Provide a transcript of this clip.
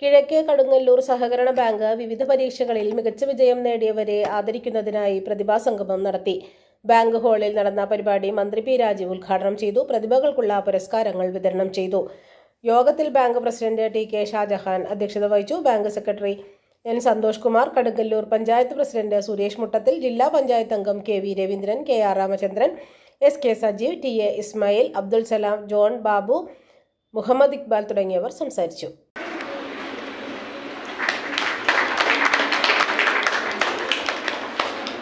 കിഴക്കേ കടുങ്ങല്ലൂർ സഹകരണ ബാങ്ക് വിവിധ പരീക്ഷകളിൽ മികച്ച വിജയം നേടിയവരെ ആദരിക്കുന്നതിനായി പ്രതിഭാസംഗമം നടത്തി ബാങ്ക് ഹാളിൽ നടന്ന പരിപാടി മന്ത്രി പി രാജീവ് ഉദ്ഘാടനം ചെയ്തു പ്രതിഭകൾക്കുള്ള പുരസ്കാരങ്ങൾ വിതരണം ചെയ്തു യോഗത്തിൽ bank president T K Shajahan അധ്യക്ഷത വഹിച്ചു bank secretary N Santhosh Kumar Kadungallur panchayat president Suresh Muttathil ജില്ലാ പഞ്ചായത്ത് അംഗം K V Raveendran K R Ramachandran S K Sajeev T A Ismail Abdul Salam John Babu Muhammad Iqbal തുടങ്ങിയവർ സംസാരിച്ചു